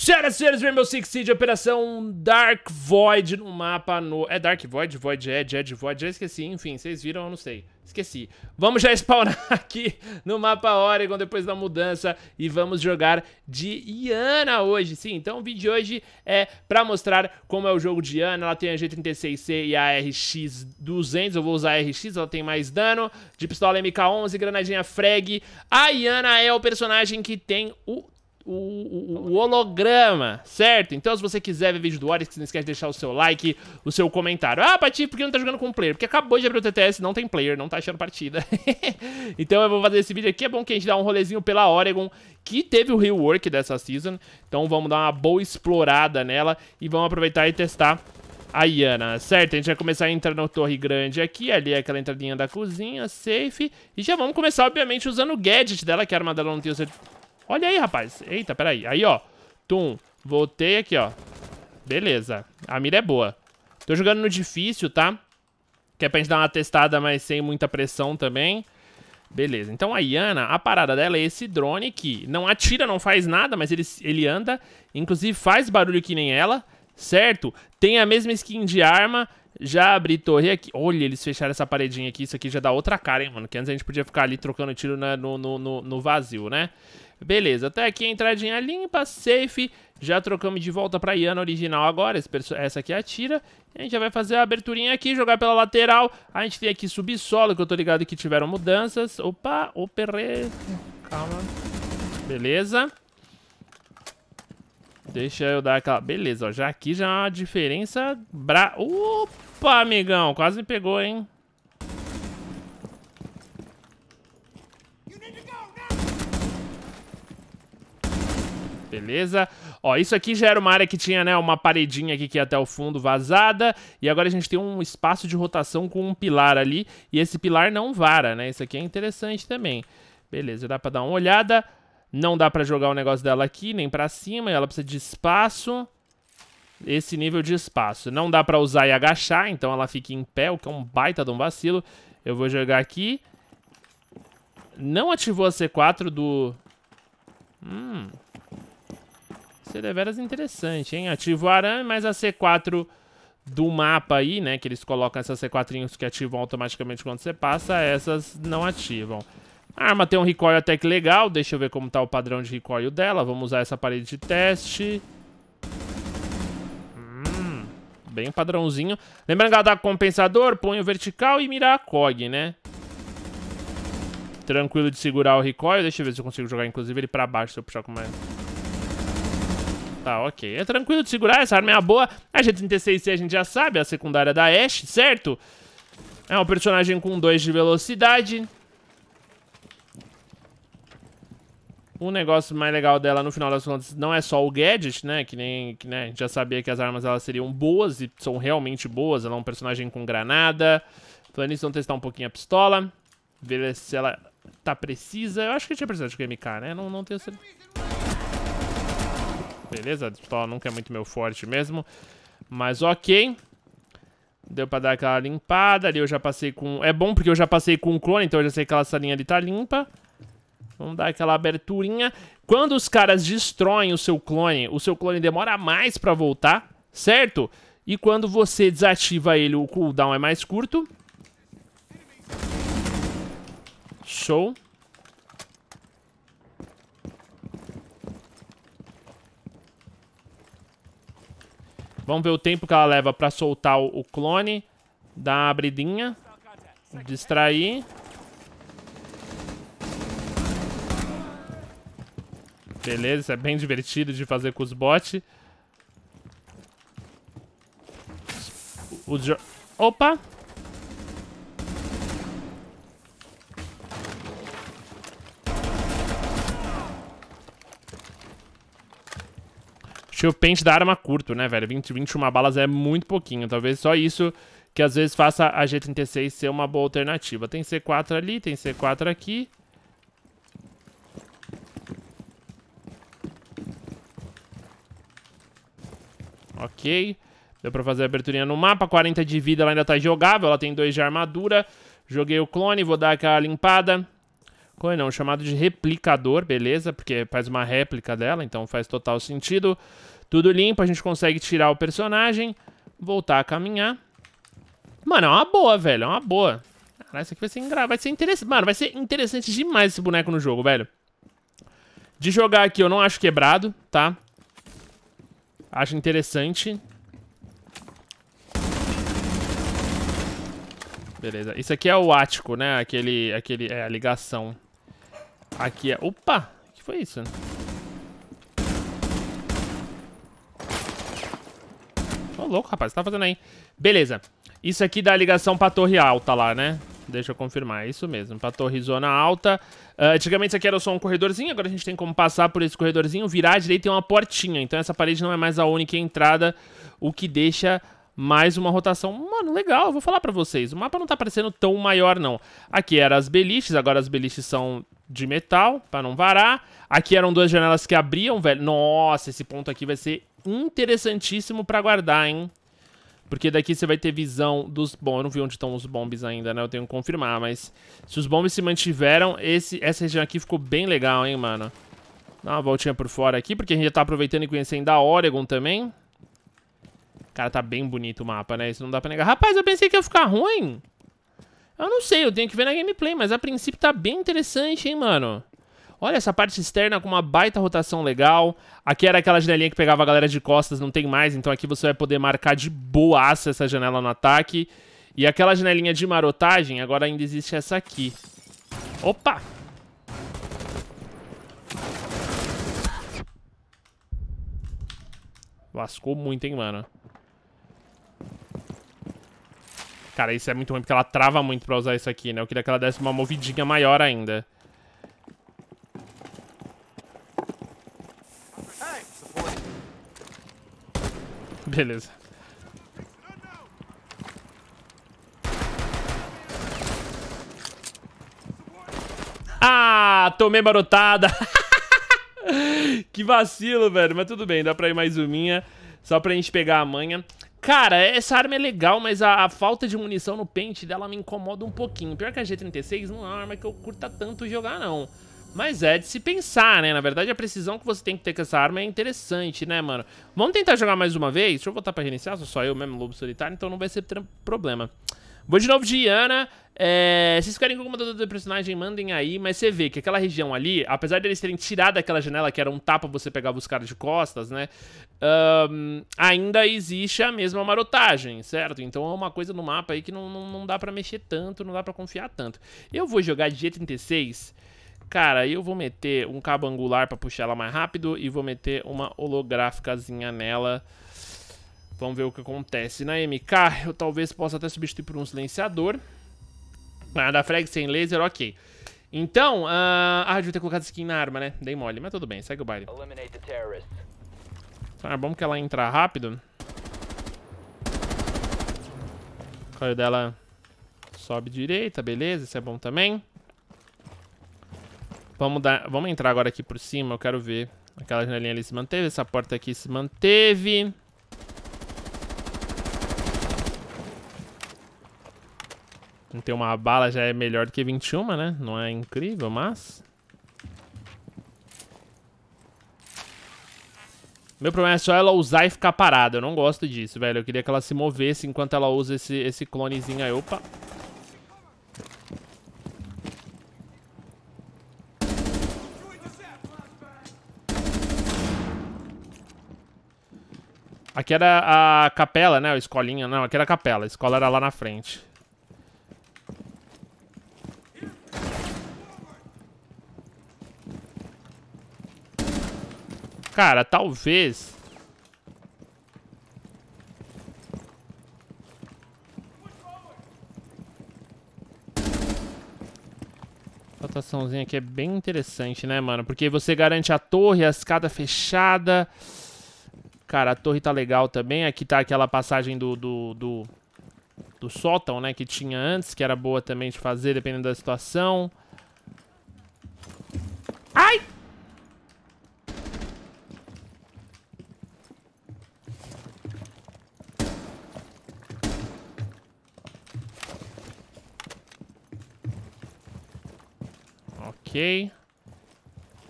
Senhoras e senhores, Rainbow Six Siege, Operação Dark Void no mapa no... É Dark Void, Void é, Edge, Edge Void, já esqueci, enfim, vocês viram, eu não sei, esqueci. Vamos já spawnar aqui no mapa Oregon depois da mudança e vamos jogar de Iana hoje, sim. Então o vídeo de hoje é pra mostrar como é o jogo de Iana, ela tem a G36C e a RX200, eu vou usar a RX, ela tem mais dano, de pistola MK11, granadinha frag. A Iana é o personagem que tem o o, o, o, holograma, certo? Então, se você quiser ver vídeo do Oryx, não esquece de deixar o seu like, o seu comentário. Ah, Pati, por que não tá jogando com player? Porque acabou de abrir o TTS, não tem player, não tá achando partida. então, eu vou fazer esse vídeo aqui. É bom que a gente dá um rolezinho pela Oregon, que teve o rework dessa season. Então, vamos dar uma boa explorada nela e vamos aproveitar e testar a Yana, certo? A gente vai começar a entrar na torre grande aqui, ali é aquela entradinha da cozinha, safe. E já vamos começar, obviamente, usando o gadget dela, que a arma dela não tem o certeza Olha aí, rapaz. Eita, peraí. Aí, ó. Tum. Voltei aqui, ó. Beleza. A mira é boa. Tô jogando no difícil, tá? Que é pra gente dar uma testada, mas sem muita pressão também. Beleza, então a Yana, a parada dela é esse drone que não atira, não faz nada, mas ele, ele anda, inclusive faz barulho que nem ela, certo? Tem a mesma skin de arma, já abri torre aqui. Olha, eles fecharam essa paredinha aqui, isso aqui já dá outra cara, hein, mano? Que antes a gente podia ficar ali trocando tiro né, no, no, no vazio, né? Beleza, até aqui a entradinha limpa, safe. Já trocamos de volta pra Iana original agora, essa aqui é atira. A gente já vai fazer a aberturinha aqui, jogar pela lateral. A gente tem aqui subsolo, que eu tô ligado que tiveram mudanças. Opa, operê. Calma. Beleza. Deixa eu dar aquela... Beleza, ó, já aqui já é uma diferença... Bra... Opa, amigão, quase me pegou, hein? Beleza? Ó, isso aqui já era uma área que tinha, né, uma paredinha aqui que ia até o fundo vazada. E agora a gente tem um espaço de rotação com um pilar ali. E esse pilar não vara, né? Isso aqui é interessante também. Beleza, dá pra dar uma olhada. Não dá pra jogar o negócio dela aqui, nem pra cima. Ela precisa de espaço. Esse nível de espaço. Não dá pra usar e agachar, então ela fica em pé, o que é um baita de um vacilo. Eu vou jogar aqui. Não ativou a C4 do... Hum, isso é deveras interessante, hein? Ativa o arame, mas a C4 do mapa aí, né? Que eles colocam essas C4 que ativam automaticamente quando você passa, essas não ativam. A arma tem um recoil até que legal, deixa eu ver como tá o padrão de recoil dela. Vamos usar essa parede de teste. Hum, bem padrãozinho. Lembrando que ela dá tá compensador, punho vertical e mira a COG, né? Tranquilo de segurar o recoil, deixa eu ver se eu consigo jogar inclusive ele pra baixo se eu puxar com mais... Tá, ok. É tranquilo de segurar, essa arma é a boa. A G36C a gente já sabe, é a secundária da Ashe, certo? É um personagem com 2 de velocidade. O negócio mais legal dela, no final das contas, não é só o gadget, né? Que nem que, né, a gente já sabia que as armas elas seriam boas e são realmente boas. Ela é um personagem com granada. Falando nisso, vamos testar um pouquinho a pistola. Ver se ela tá precisa. Eu acho que tinha precisado de MK, né? Não, não tenho certeza. Beleza, a pistola nunca é muito meu forte mesmo. Mas ok. Deu pra dar aquela limpada. Ali eu já passei com... É bom porque eu já passei com um clone, então eu já sei que aquela salinha ali tá limpa. Vamos dar aquela aberturinha. Quando os caras destroem o seu clone, o seu clone demora mais pra voltar, certo? E quando você desativa ele, o cooldown é mais curto. Show. Vamos ver o tempo que ela leva pra soltar o clone. Dar uma abridinha. Distrair. Beleza, isso é bem divertido de fazer com os bots. O... Opa! Tinha o pente da arma curto, né, velho? 20, 21 balas é muito pouquinho. Talvez só isso que às vezes faça a G36 ser uma boa alternativa. Tem C4 ali, tem C4 aqui. Ok. Deu pra fazer a aberturinha no mapa. 40 de vida, ela ainda tá jogável. Ela tem 2 de armadura. Joguei o clone, vou dar aquela limpada não, é chamado de replicador, beleza? Porque faz uma réplica dela, então faz total sentido. Tudo limpo, a gente consegue tirar o personagem, voltar a caminhar. Mano, é uma boa, velho, é uma boa. Caralho, isso aqui vai ser, engra... vai ser interessante. Mano, vai ser interessante demais esse boneco no jogo, velho. De jogar aqui, eu não acho quebrado, tá? Acho interessante. Beleza. Isso aqui é o ático, né? Aquele, aquele, é a ligação. Aqui é... Opa! O que foi isso? Ô, louco, rapaz. O que tá fazendo aí? Beleza. Isso aqui dá ligação pra torre alta lá, né? Deixa eu confirmar, é isso mesmo, pra torre zona alta. Uh, antigamente isso aqui era só um corredorzinho, agora a gente tem como passar por esse corredorzinho, virar à direita tem uma portinha. Então essa parede não é mais a única entrada, o que deixa mais uma rotação. Mano, legal, vou falar pra vocês, o mapa não tá parecendo tão maior não. Aqui eram as beliches, agora as beliches são de metal, para não varar. Aqui eram duas janelas que abriam, velho. Nossa, esse ponto aqui vai ser interessantíssimo para guardar, hein? Porque daqui você vai ter visão dos... Bom, eu não vi onde estão os bombes ainda, né? Eu tenho que confirmar, mas... Se os bombes se mantiveram, esse... essa região aqui ficou bem legal, hein, mano? Dá uma voltinha por fora aqui, porque a gente já tá aproveitando e conhecendo a Oregon também. Cara, tá bem bonito o mapa, né? Isso não dá pra negar. Rapaz, eu pensei que ia ficar ruim. Eu não sei, eu tenho que ver na gameplay, mas a princípio tá bem interessante, hein, mano. Olha essa parte externa com uma baita rotação legal. Aqui era aquela janelinha que pegava a galera de costas, não tem mais, então aqui você vai poder marcar de boaça essa janela no ataque. E aquela janelinha de marotagem, agora ainda existe essa aqui. Opa! Lascou muito, hein, mano. Cara, isso é muito ruim, porque ela trava muito pra usar isso aqui, né? Eu queria que ela desse uma movidinha maior ainda. Beleza. Ah, tomei barotada. que vacilo, velho. Mas tudo bem, dá pra ir mais uma. Só pra gente pegar a manha. Cara, essa arma é legal, mas a, a, falta de munição no pente dela me incomoda um pouquinho. Pior que a G36 não é uma arma que eu curta tanto jogar, não. Mas é de se pensar, né? Na verdade, a precisão que você tem que ter com essa arma é interessante, né, mano? Vamos tentar jogar mais uma vez? Deixa eu voltar pra gerenciar, sou só eu mesmo, lobo solitário, então não vai ser problema. Vou de novo de Iana. É, vocês querem alguma dúvida do personagem, mandem aí, mas você vê que aquela região ali, apesar deles de terem tirado aquela janela, que era um tapa você pegar os caras de costas, né? Um, ainda existe a mesma marotagem, certo? Então é uma coisa no mapa aí que não, não, não dá para mexer tanto, não dá para confiar tanto. Eu vou jogar de G36. Cara, eu vou meter um cabo angular pra puxar ela mais rápido e vou meter uma holográficazinha nela. Vamos ver o que acontece. Na MK, eu talvez possa até substituir por um silenciador. Ah, da frag sem laser, ok. Então, uh... ah, devia ter colocado skin na arma, né? Dei mole, mas tudo bem, segue o baile. ah, bom que ela entra rápido. O dela sobe direita, beleza, isso é bom também. Vamos, dar, vamos entrar agora aqui por cima, eu quero ver. Aquela janelinha ali se manteve, essa porta aqui se manteve. Não ter uma bala já é melhor do que 21, né? Não é incrível, mas... Meu problema é só ela usar e ficar parada. Eu não gosto disso, velho. Eu queria que ela se movesse enquanto ela usa esse, esse clonezinho aí. Opa! Aqui era a capela, né? A escolinha. Não, aqui era a capela. A escola era lá na frente. Cara, talvez... rotaçãozinha aqui é bem interessante, né, mano? Porque você garante a torre, a escada fechada... Cara, a torre tá legal também. Aqui tá aquela passagem do, do, do, do sótão, né, que tinha antes, que era boa também de fazer, dependendo da situação. Ok.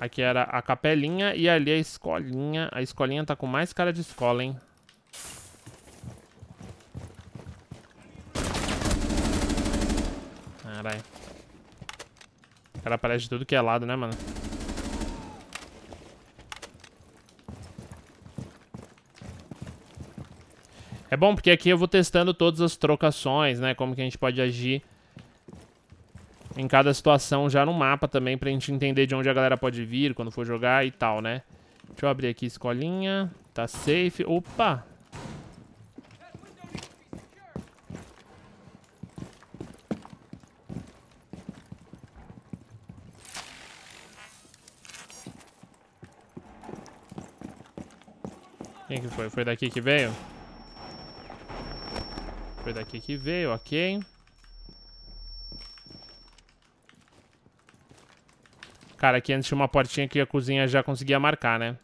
Aqui era a capelinha e ali a escolinha. A escolinha tá com mais cara de escola, hein? Caralho. O cara aparece de tudo que é lado, né, mano? É bom porque aqui eu vou testando todas as trocações, né? Como que a gente pode agir em cada situação já no mapa também pra gente entender de onde a galera pode vir quando for jogar e tal, né? Deixa eu abrir aqui escolinha. Tá safe. Opa! Quem que foi? Foi daqui que veio? Foi daqui que veio, ok. Cara, aqui antes tinha uma portinha que a cozinha já conseguia marcar, né?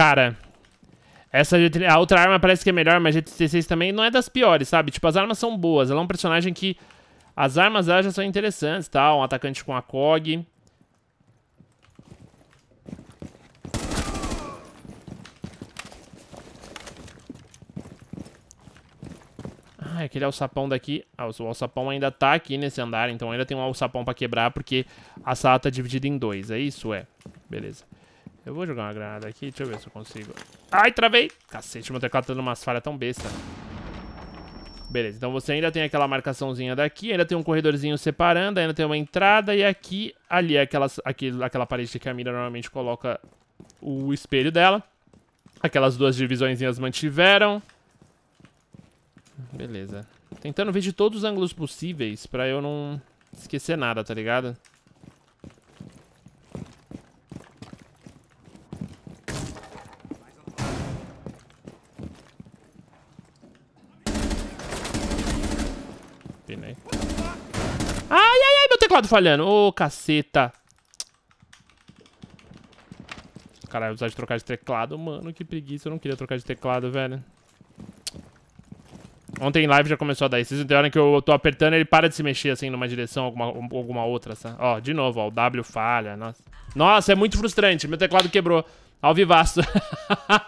Cara, essa a outra arma parece que é melhor, mas a GT-6 também não é das piores, sabe? Tipo, as armas são boas. Ela é um personagem que... As armas dela já são interessantes, tá? Um atacante com a COG. Ah, aquele alçapão daqui... Ah, o alçapão ainda tá aqui nesse andar, então ainda tem um alçapão pra quebrar, porque a sala tá é dividida em dois. É isso? É. Beleza. Eu vou jogar uma granada aqui, deixa eu ver se eu consigo. Ai, travei! Cacete, meu teclado tá dando umas falhas tão besta. Beleza, então você ainda tem aquela marcaçãozinha daqui, ainda tem um corredorzinho separando, ainda tem uma entrada e aqui, ali é aquela, aqui, aquela parede que a mira normalmente coloca o espelho dela. Aquelas duas divisõezinhas mantiveram. Beleza. Tentando ver de todos os ângulos possíveis pra eu não esquecer nada, tá ligado? falhando. Ô, oh, caceta. Caralho, eu precisava de trocar de teclado. Mano, que preguiça. Eu não queria trocar de teclado, velho. Ontem em live já começou a dar isso. Tem hora que eu tô apertando ele para de se mexer, assim, numa direção, alguma, alguma outra, sabe? Ó, de novo, ó, o W falha, nossa. Nossa, é muito frustrante. Meu teclado quebrou. Ao vivaço.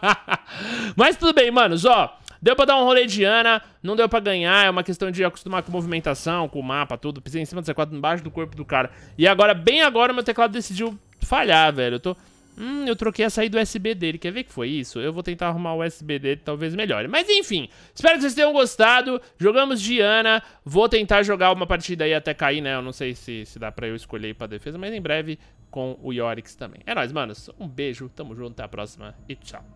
Mas tudo bem, manos, ó. Deu pra dar um rolê de Ana, não deu pra ganhar, é uma questão de acostumar com movimentação, com o mapa, tudo. Pisei em cima do C4, embaixo do corpo do cara. E agora, bem agora, meu teclado decidiu falhar, velho. Eu tô... Hum, eu troquei a saída USB dele. Quer ver que foi isso? Eu vou tentar arrumar o USB dele, talvez melhore. Mas enfim, espero que vocês tenham gostado. Jogamos Diana. Vou tentar jogar uma partida aí até cair, né? Eu não sei se, se dá pra eu escolher ir pra defesa, mas em breve com o Yorix também. É nóis, manos. Um beijo, tamo junto, até a próxima e tchau.